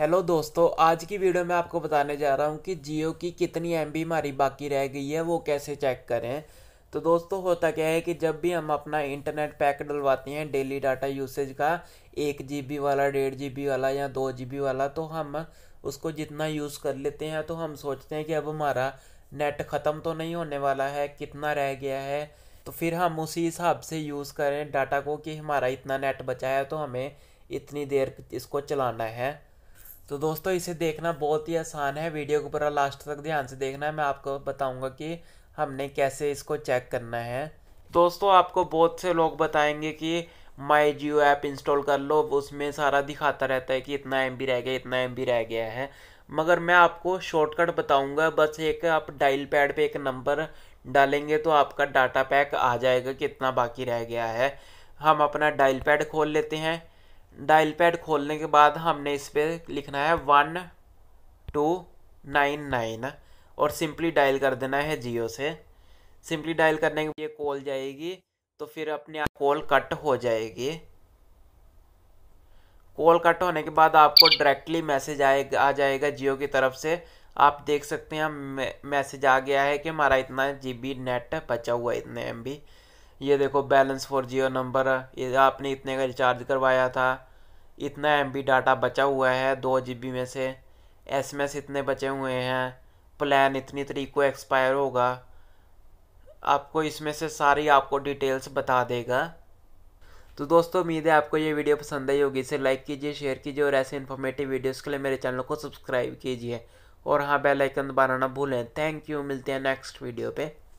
hello दोस्तों आज की वीडियो में आपको बताने जा रहा हूँ कि जियो की कितनी एम हमारी बाकी रह गई है वो कैसे चेक करें तो दोस्तों होता क्या है कि जब भी हम अपना इंटरनेट पैक डलवाते हैं डेली डाटा यूसेज का एक जी वाला डेढ़ जी वाला या दो जी वाला तो हम उसको जितना यूज़ कर लेते हैं तो हम सोचते हैं कि अब हमारा नेट ख़त्म तो नहीं होने वाला है कितना रह गया है तो फिर हम उसी हिसाब से यूज़ करें डाटा को कि हमारा इतना नेट बचा है तो हमें इतनी देर इसको चलाना है तो दोस्तों इसे देखना बहुत ही आसान है वीडियो को पूरा लास्ट तक ध्यान से देखना है मैं आपको बताऊंगा कि हमने कैसे इसको चेक करना है दोस्तों आपको बहुत से लोग बताएंगे कि माई जियो ऐप इंस्टॉल कर लो उसमें सारा दिखाता रहता है कि इतना एम रह गया इतना एम रह गया है मगर मैं आपको शॉर्टकट बताऊंगा बस एक आप डायल पैड पे एक नंबर डालेंगे तो आपका डाटा पैक आ जाएगा कितना बाकी रह गया है हम अपना डायल पैड खोल लेते हैं डायल पैड खोलने के बाद हमने इस पर लिखना है वन टू नाइन नाइन और सिंपली डायल कर देना है जियो से सिंपली डायल करने के ये कॉल जाएगी तो फिर अपने आप कॉल कट हो जाएगी कॉल कट होने के बाद आपको डायरेक्टली मैसेज आएगा आ जाएगा जियो की तरफ से आप देख सकते हैं मैसेज आ गया है कि हमारा इतना जीबी नेट बचा हुआ है इतने एमबी ये देखो बैलेंस फॉर जियो नंबर ये आपने इतने का रिचार्ज करवाया था इतना एम डाटा बचा हुआ है दो जी में से एस इतने बचे हुए हैं प्लान इतनी तरीक को एक्सपायर होगा आपको इसमें से सारी आपको डिटेल्स बता देगा तो दोस्तों उम्मीद है आपको ये वीडियो पसंद आई होगी इसे लाइक कीजिए शेयर कीजिए और ऐसे इन्फॉर्मेटिव वीडियोस के लिए मेरे चैनल को सब्सक्राइब कीजिए और हाँ बेल आइकन दबाना ना भूलें थैंक यू मिलते हैं नेक्स्ट वीडियो पे